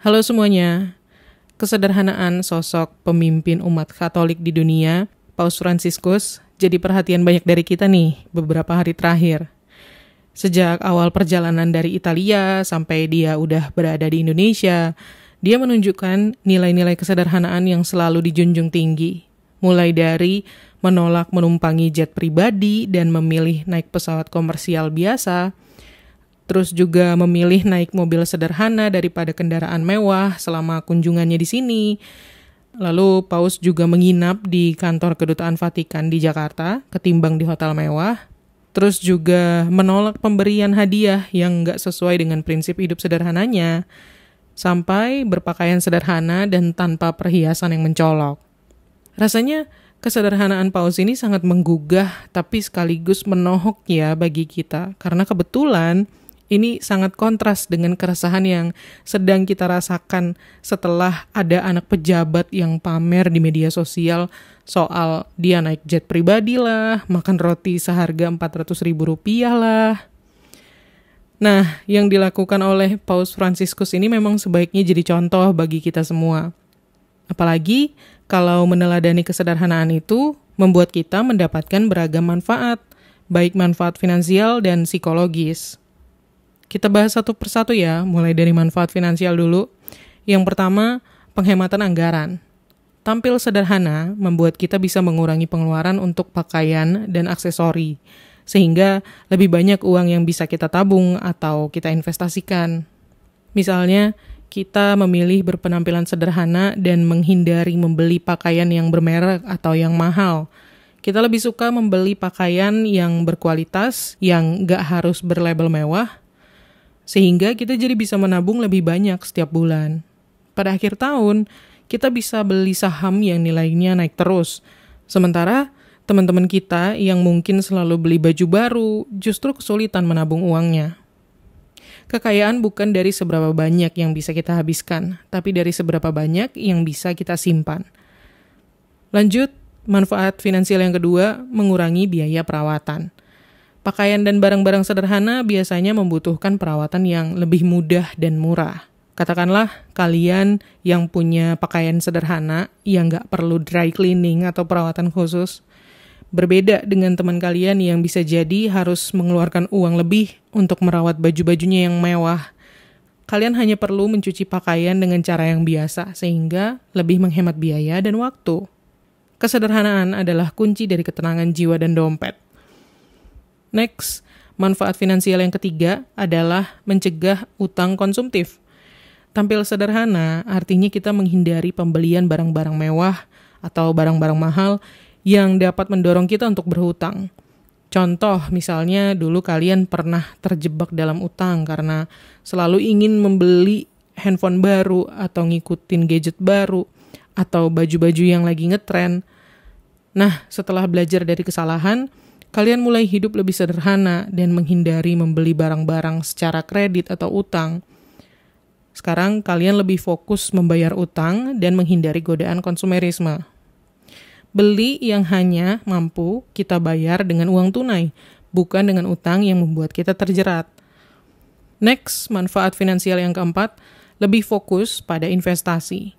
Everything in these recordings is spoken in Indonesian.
Halo semuanya. Kesederhanaan sosok pemimpin umat Katolik di dunia, Paus Franciscus, jadi perhatian banyak dari kita nih beberapa hari terakhir. Sejak awal perjalanan dari Italia sampai dia udah berada di Indonesia, dia menunjukkan nilai-nilai kesederhanaan yang selalu dijunjung tinggi. Mulai dari menolak menumpangi jet pribadi dan memilih naik pesawat komersial biasa, terus juga memilih naik mobil sederhana daripada kendaraan mewah selama kunjungannya di sini. Lalu Paus juga menginap di kantor kedutaan Vatikan di Jakarta, ketimbang di hotel mewah. Terus juga menolak pemberian hadiah yang nggak sesuai dengan prinsip hidup sederhananya. Sampai berpakaian sederhana dan tanpa perhiasan yang mencolok. Rasanya kesederhanaan Paus ini sangat menggugah tapi sekaligus menohok ya bagi kita. Karena kebetulan ini sangat kontras dengan keresahan yang sedang kita rasakan setelah ada anak pejabat yang pamer di media sosial soal dia naik jet pribadi lah, makan roti seharga 400 ribu rupiah lah. Nah, yang dilakukan oleh Paus Franciscus ini memang sebaiknya jadi contoh bagi kita semua. Apalagi kalau meneladani kesederhanaan itu membuat kita mendapatkan beragam manfaat, baik manfaat finansial dan psikologis. Kita bahas satu persatu ya, mulai dari manfaat finansial dulu. Yang pertama, penghematan anggaran. Tampil sederhana membuat kita bisa mengurangi pengeluaran untuk pakaian dan aksesori, sehingga lebih banyak uang yang bisa kita tabung atau kita investasikan. Misalnya, kita memilih berpenampilan sederhana dan menghindari membeli pakaian yang bermerek atau yang mahal. Kita lebih suka membeli pakaian yang berkualitas, yang gak harus berlabel mewah, sehingga kita jadi bisa menabung lebih banyak setiap bulan. Pada akhir tahun, kita bisa beli saham yang nilainya naik terus. Sementara teman-teman kita yang mungkin selalu beli baju baru justru kesulitan menabung uangnya. Kekayaan bukan dari seberapa banyak yang bisa kita habiskan, tapi dari seberapa banyak yang bisa kita simpan. Lanjut, manfaat finansial yang kedua mengurangi biaya perawatan. Pakaian dan barang-barang sederhana biasanya membutuhkan perawatan yang lebih mudah dan murah. Katakanlah kalian yang punya pakaian sederhana yang nggak perlu dry cleaning atau perawatan khusus, berbeda dengan teman kalian yang bisa jadi harus mengeluarkan uang lebih untuk merawat baju-bajunya yang mewah. Kalian hanya perlu mencuci pakaian dengan cara yang biasa, sehingga lebih menghemat biaya dan waktu. Kesederhanaan adalah kunci dari ketenangan jiwa dan dompet Next, manfaat finansial yang ketiga adalah mencegah utang konsumtif. Tampil sederhana artinya kita menghindari pembelian barang-barang mewah atau barang-barang mahal yang dapat mendorong kita untuk berhutang. Contoh, misalnya dulu kalian pernah terjebak dalam utang karena selalu ingin membeli handphone baru atau ngikutin gadget baru atau baju-baju yang lagi ngetren. Nah, setelah belajar dari kesalahan, kalian mulai hidup lebih sederhana dan menghindari membeli barang-barang secara kredit atau utang. Sekarang kalian lebih fokus membayar utang dan menghindari godaan konsumerisme. Beli yang hanya mampu kita bayar dengan uang tunai, bukan dengan utang yang membuat kita terjerat. Next, manfaat finansial yang keempat, lebih fokus pada investasi.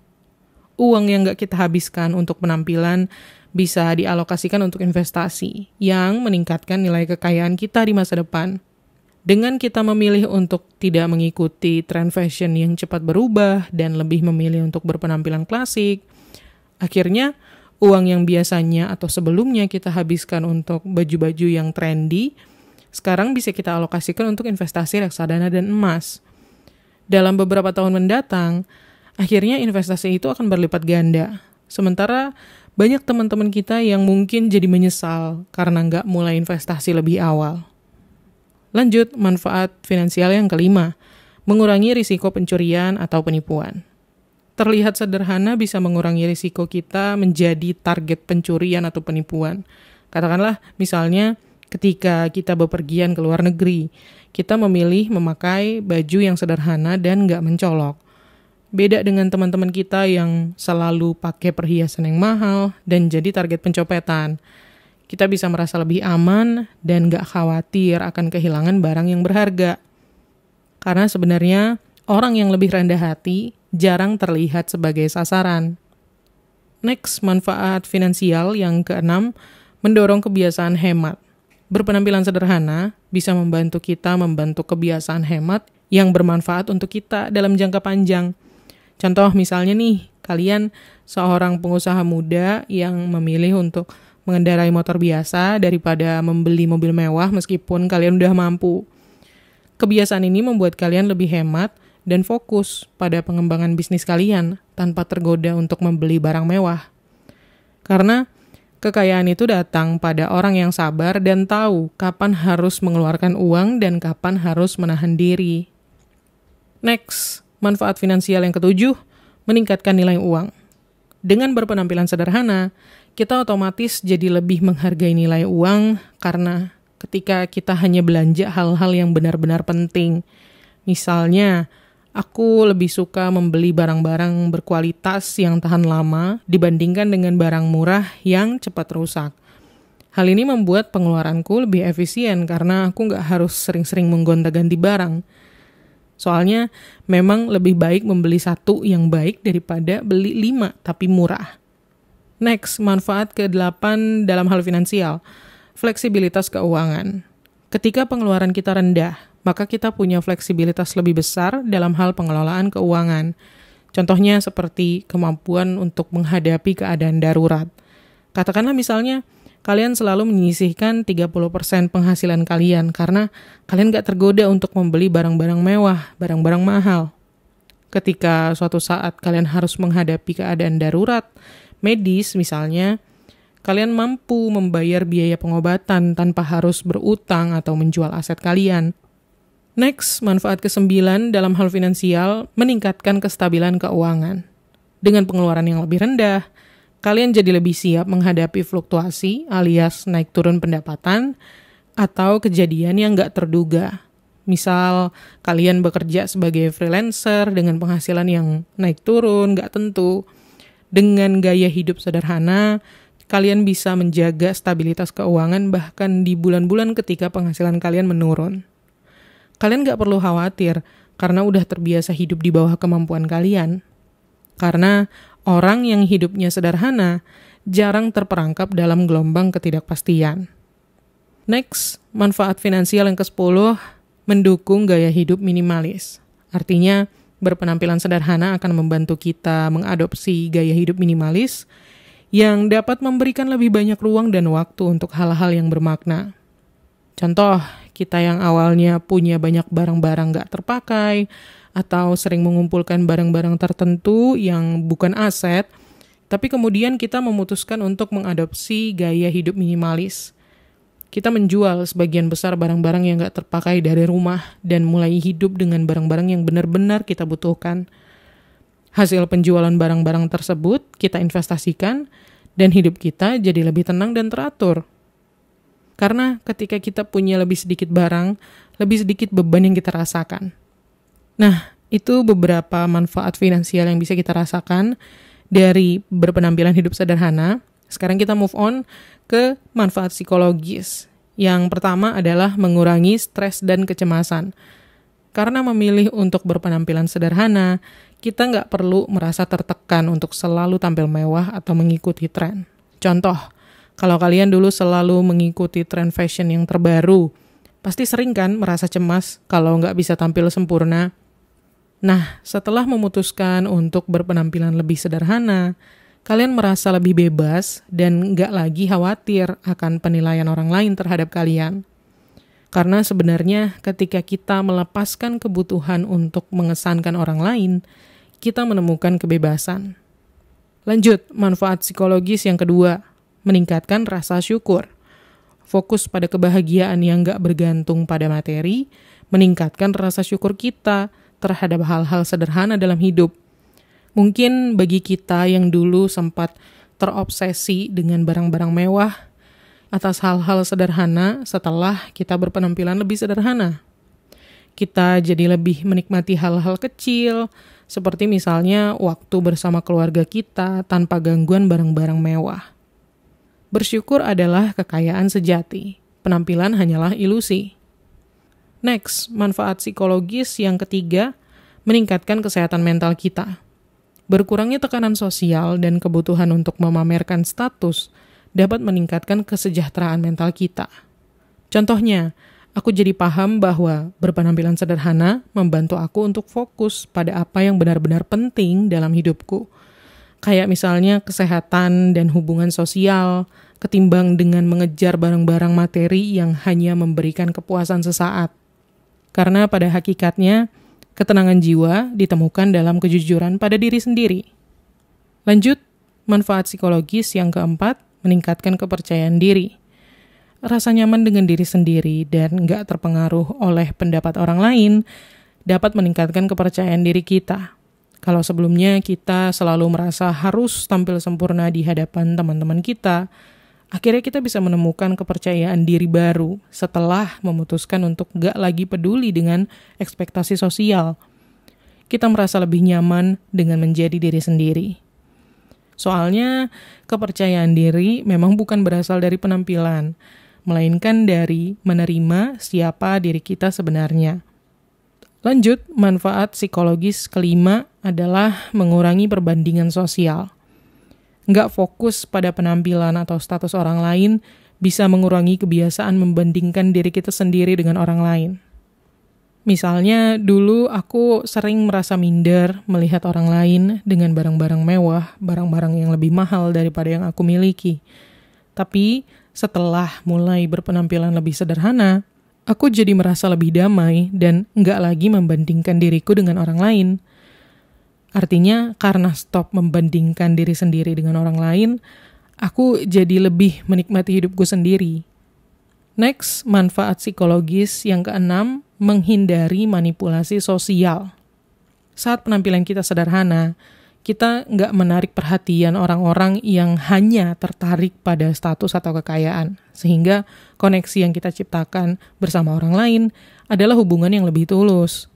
Uang yang nggak kita habiskan untuk penampilan bisa dialokasikan untuk investasi yang meningkatkan nilai kekayaan kita di masa depan. Dengan kita memilih untuk tidak mengikuti tren fashion yang cepat berubah dan lebih memilih untuk berpenampilan klasik, akhirnya uang yang biasanya atau sebelumnya kita habiskan untuk baju-baju yang trendy, sekarang bisa kita alokasikan untuk investasi reksadana dan emas. Dalam beberapa tahun mendatang, akhirnya investasi itu akan berlipat ganda. Sementara banyak teman-teman kita yang mungkin jadi menyesal karena nggak mulai investasi lebih awal. Lanjut, manfaat finansial yang kelima, mengurangi risiko pencurian atau penipuan. Terlihat sederhana bisa mengurangi risiko kita menjadi target pencurian atau penipuan. Katakanlah, misalnya ketika kita bepergian ke luar negeri, kita memilih memakai baju yang sederhana dan nggak mencolok Beda dengan teman-teman kita yang selalu pakai perhiasan yang mahal dan jadi target pencopetan. Kita bisa merasa lebih aman dan gak khawatir akan kehilangan barang yang berharga. Karena sebenarnya orang yang lebih rendah hati jarang terlihat sebagai sasaran. Next, manfaat finansial yang keenam, mendorong kebiasaan hemat. Berpenampilan sederhana bisa membantu kita membantu kebiasaan hemat yang bermanfaat untuk kita dalam jangka panjang – Contoh misalnya nih, kalian seorang pengusaha muda yang memilih untuk mengendarai motor biasa daripada membeli mobil mewah meskipun kalian udah mampu. Kebiasaan ini membuat kalian lebih hemat dan fokus pada pengembangan bisnis kalian tanpa tergoda untuk membeli barang mewah. Karena kekayaan itu datang pada orang yang sabar dan tahu kapan harus mengeluarkan uang dan kapan harus menahan diri. Next, Manfaat finansial yang ketujuh, meningkatkan nilai uang. Dengan berpenampilan sederhana, kita otomatis jadi lebih menghargai nilai uang karena ketika kita hanya belanja hal-hal yang benar-benar penting. Misalnya, aku lebih suka membeli barang-barang berkualitas yang tahan lama dibandingkan dengan barang murah yang cepat rusak. Hal ini membuat pengeluaranku lebih efisien karena aku nggak harus sering-sering menggonta-ganti barang. Soalnya memang lebih baik membeli satu yang baik daripada beli lima tapi murah. Next, manfaat ke-8 dalam hal finansial. Fleksibilitas keuangan. Ketika pengeluaran kita rendah, maka kita punya fleksibilitas lebih besar dalam hal pengelolaan keuangan. Contohnya seperti kemampuan untuk menghadapi keadaan darurat. Katakanlah misalnya, kalian selalu menyisihkan 30% penghasilan kalian karena kalian gak tergoda untuk membeli barang-barang mewah, barang-barang mahal. Ketika suatu saat kalian harus menghadapi keadaan darurat, medis misalnya, kalian mampu membayar biaya pengobatan tanpa harus berutang atau menjual aset kalian. Next, manfaat kesembilan dalam hal finansial meningkatkan kestabilan keuangan. Dengan pengeluaran yang lebih rendah, kalian jadi lebih siap menghadapi fluktuasi alias naik turun pendapatan atau kejadian yang gak terduga. Misal kalian bekerja sebagai freelancer dengan penghasilan yang naik turun, gak tentu. Dengan gaya hidup sederhana, kalian bisa menjaga stabilitas keuangan bahkan di bulan-bulan ketika penghasilan kalian menurun. Kalian gak perlu khawatir karena udah terbiasa hidup di bawah kemampuan kalian. Karena Orang yang hidupnya sederhana jarang terperangkap dalam gelombang ketidakpastian. Next, manfaat finansial yang ke-10 mendukung gaya hidup minimalis. Artinya, berpenampilan sederhana akan membantu kita mengadopsi gaya hidup minimalis yang dapat memberikan lebih banyak ruang dan waktu untuk hal-hal yang bermakna. Contoh, kita yang awalnya punya banyak barang-barang gak terpakai, atau sering mengumpulkan barang-barang tertentu yang bukan aset, tapi kemudian kita memutuskan untuk mengadopsi gaya hidup minimalis. Kita menjual sebagian besar barang-barang yang gak terpakai dari rumah dan mulai hidup dengan barang-barang yang benar-benar kita butuhkan. Hasil penjualan barang-barang tersebut kita investasikan dan hidup kita jadi lebih tenang dan teratur. Karena ketika kita punya lebih sedikit barang, lebih sedikit beban yang kita rasakan. Nah, itu beberapa manfaat finansial yang bisa kita rasakan dari berpenampilan hidup sederhana. Sekarang kita move on ke manfaat psikologis. Yang pertama adalah mengurangi stres dan kecemasan. Karena memilih untuk berpenampilan sederhana, kita nggak perlu merasa tertekan untuk selalu tampil mewah atau mengikuti tren. Contoh, kalau kalian dulu selalu mengikuti tren fashion yang terbaru, pasti sering kan merasa cemas kalau nggak bisa tampil sempurna Nah, setelah memutuskan untuk berpenampilan lebih sederhana, kalian merasa lebih bebas dan nggak lagi khawatir akan penilaian orang lain terhadap kalian. Karena sebenarnya ketika kita melepaskan kebutuhan untuk mengesankan orang lain, kita menemukan kebebasan. Lanjut, manfaat psikologis yang kedua, meningkatkan rasa syukur. Fokus pada kebahagiaan yang nggak bergantung pada materi, meningkatkan rasa syukur kita, terhadap hal-hal sederhana dalam hidup. Mungkin bagi kita yang dulu sempat terobsesi dengan barang-barang mewah atas hal-hal sederhana setelah kita berpenampilan lebih sederhana. Kita jadi lebih menikmati hal-hal kecil, seperti misalnya waktu bersama keluarga kita tanpa gangguan barang-barang mewah. Bersyukur adalah kekayaan sejati, penampilan hanyalah ilusi. Next, manfaat psikologis yang ketiga, meningkatkan kesehatan mental kita. Berkurangnya tekanan sosial dan kebutuhan untuk memamerkan status dapat meningkatkan kesejahteraan mental kita. Contohnya, aku jadi paham bahwa berpenampilan sederhana membantu aku untuk fokus pada apa yang benar-benar penting dalam hidupku. Kayak misalnya kesehatan dan hubungan sosial, ketimbang dengan mengejar barang-barang materi yang hanya memberikan kepuasan sesaat. Karena pada hakikatnya, ketenangan jiwa ditemukan dalam kejujuran pada diri sendiri. Lanjut, manfaat psikologis yang keempat, meningkatkan kepercayaan diri. Rasa nyaman dengan diri sendiri dan nggak terpengaruh oleh pendapat orang lain dapat meningkatkan kepercayaan diri kita. Kalau sebelumnya kita selalu merasa harus tampil sempurna di hadapan teman-teman kita, Akhirnya kita bisa menemukan kepercayaan diri baru setelah memutuskan untuk gak lagi peduli dengan ekspektasi sosial. Kita merasa lebih nyaman dengan menjadi diri sendiri. Soalnya kepercayaan diri memang bukan berasal dari penampilan, melainkan dari menerima siapa diri kita sebenarnya. Lanjut, manfaat psikologis kelima adalah mengurangi perbandingan sosial nggak fokus pada penampilan atau status orang lain bisa mengurangi kebiasaan membandingkan diri kita sendiri dengan orang lain. Misalnya, dulu aku sering merasa minder melihat orang lain dengan barang-barang mewah, barang-barang yang lebih mahal daripada yang aku miliki. Tapi setelah mulai berpenampilan lebih sederhana, aku jadi merasa lebih damai dan nggak lagi membandingkan diriku dengan orang lain. Artinya karena stop membandingkan diri sendiri dengan orang lain, aku jadi lebih menikmati hidupku sendiri. Next, manfaat psikologis yang keenam, menghindari manipulasi sosial. Saat penampilan kita sederhana, kita nggak menarik perhatian orang-orang yang hanya tertarik pada status atau kekayaan. Sehingga koneksi yang kita ciptakan bersama orang lain adalah hubungan yang lebih tulus,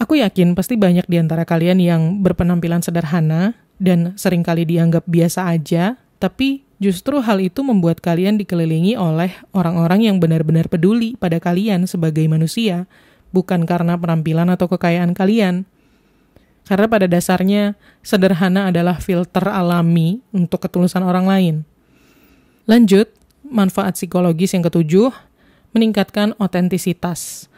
Aku yakin pasti banyak di antara kalian yang berpenampilan sederhana dan sering kali dianggap biasa aja, tapi justru hal itu membuat kalian dikelilingi oleh orang-orang yang benar-benar peduli pada kalian sebagai manusia, bukan karena penampilan atau kekayaan kalian. Karena pada dasarnya, sederhana adalah filter alami untuk ketulusan orang lain. Lanjut, manfaat psikologis yang ketujuh, meningkatkan otentisitas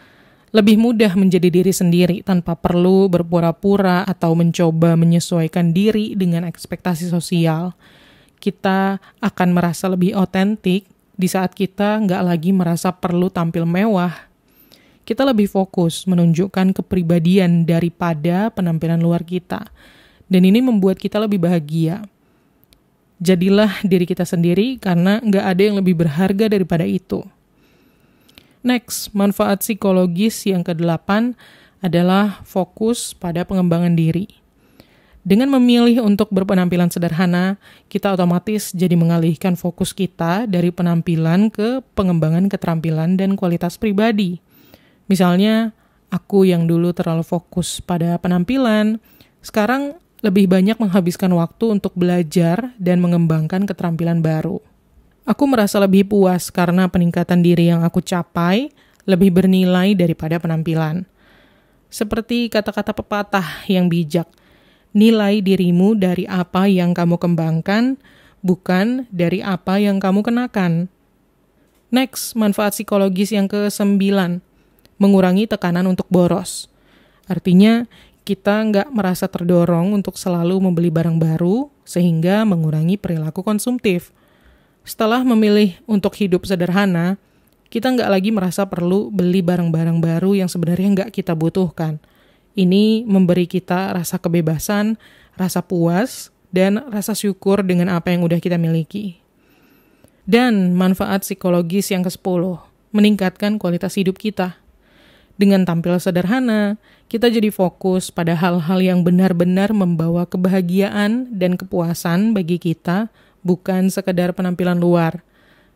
lebih mudah menjadi diri sendiri tanpa perlu berpura-pura atau mencoba menyesuaikan diri dengan ekspektasi sosial. Kita akan merasa lebih otentik di saat kita nggak lagi merasa perlu tampil mewah. Kita lebih fokus menunjukkan kepribadian daripada penampilan luar kita. Dan ini membuat kita lebih bahagia. Jadilah diri kita sendiri karena nggak ada yang lebih berharga daripada itu. Next, manfaat psikologis yang kedelapan adalah fokus pada pengembangan diri. Dengan memilih untuk berpenampilan sederhana, kita otomatis jadi mengalihkan fokus kita dari penampilan ke pengembangan keterampilan dan kualitas pribadi. Misalnya, aku yang dulu terlalu fokus pada penampilan, sekarang lebih banyak menghabiskan waktu untuk belajar dan mengembangkan keterampilan baru. Aku merasa lebih puas karena peningkatan diri yang aku capai lebih bernilai daripada penampilan. Seperti kata-kata pepatah yang bijak, nilai dirimu dari apa yang kamu kembangkan, bukan dari apa yang kamu kenakan. Next, manfaat psikologis yang ke-9, mengurangi tekanan untuk boros. Artinya, kita nggak merasa terdorong untuk selalu membeli barang baru, sehingga mengurangi perilaku konsumtif – setelah memilih untuk hidup sederhana, kita nggak lagi merasa perlu beli barang-barang baru yang sebenarnya nggak kita butuhkan. Ini memberi kita rasa kebebasan, rasa puas, dan rasa syukur dengan apa yang udah kita miliki. Dan manfaat psikologis yang ke-10, meningkatkan kualitas hidup kita. Dengan tampil sederhana, kita jadi fokus pada hal-hal yang benar-benar membawa kebahagiaan dan kepuasan bagi kita bukan sekedar penampilan luar.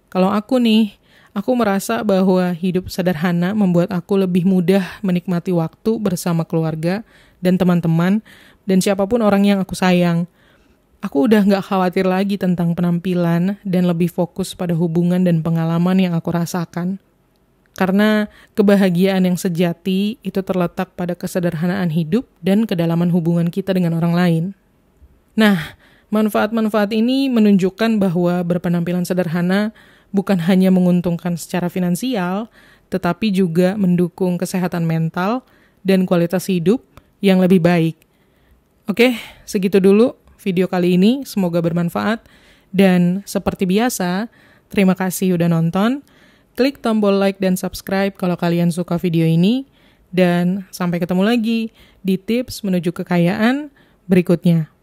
Kalau aku nih, aku merasa bahwa hidup sederhana membuat aku lebih mudah menikmati waktu bersama keluarga dan teman-teman dan siapapun orang yang aku sayang. Aku udah nggak khawatir lagi tentang penampilan dan lebih fokus pada hubungan dan pengalaman yang aku rasakan. Karena kebahagiaan yang sejati itu terletak pada kesederhanaan hidup dan kedalaman hubungan kita dengan orang lain. Nah, Manfaat-manfaat ini menunjukkan bahwa berpenampilan sederhana bukan hanya menguntungkan secara finansial, tetapi juga mendukung kesehatan mental dan kualitas hidup yang lebih baik. Oke, segitu dulu video kali ini. Semoga bermanfaat. Dan seperti biasa, terima kasih udah nonton. Klik tombol like dan subscribe kalau kalian suka video ini. Dan sampai ketemu lagi di tips menuju kekayaan berikutnya.